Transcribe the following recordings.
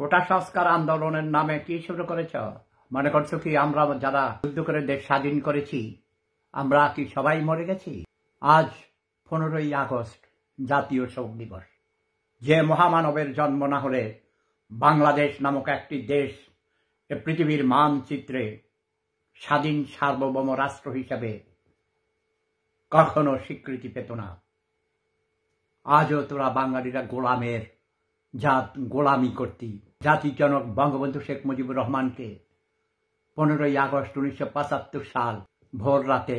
কোটা সংস্কার আন্দোলনের নামে কি শুরু করেছ মনে করছো কি আমরা যারা যুদ্ধ করে দেশ স্বাধীন করেছি আমরা কি সবাই মরে গেছি আজ পনেরোই আগস্ট জাতীয় শোক দিবস যে মহামানবের জন্ম না হলে বাংলাদেশ নামক একটি দেশ পৃথিবীর মানচিত্রে স্বাধীন সার্বভৌম রাষ্ট্র হিসাবে কখনো স্বীকৃতি পেত না আজও তোরা বাঙালিরা গোলামের জাত গোলামি করতি জাতিজনক বঙ্গবন্ধু শেখ মুজিবুর রহমানকে পনেরোই আগস্ট উনিশশো পঁচাত্তর সাল ভোর রাতে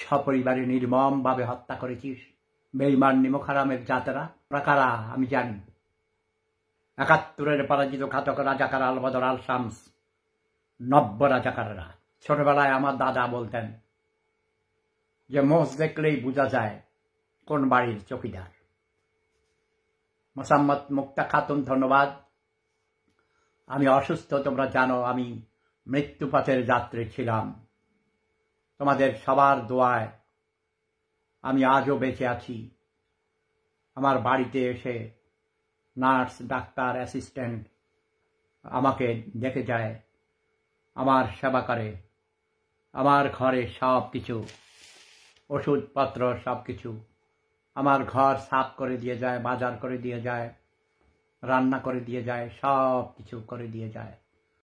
সপরিবারে নির্মমভাবে হত্যা করেছিস বেইমান নিমখারামের যাত্রা প্রাকারা আমি জানি একাত্তরের পরাজিত ঘাতক রাজাকার আলবদর আল শামস নব্য রাজাকাররা ছোটবেলায় আমার দাদা বলতেন যে মোষ দেখলেই বোঝা যায় কোন বাড়ির চকিদার মোসাম্মদ মুক্তা খাতুন ধন্যবাদ আমি অসুস্থ তোমরা জানো আমি মৃত্যুপথের যাত্রী ছিলাম তোমাদের সবার দোয়ায় আমি আজও বেঁচে আছি আমার বাড়িতে এসে নার্স ডাক্তার অ্যাসিস্ট্যান্ট আমাকে দেখে যায় আমার সেবা করে আমার ঘরে সব কিছু ওষুধপত্র সব কিছু আমার ঘর সাফ করে দিয়ে যায় বাজার করে দিয়ে যায় রান্না করে দিয়ে যায় সব কিছু করে দিয়ে যায়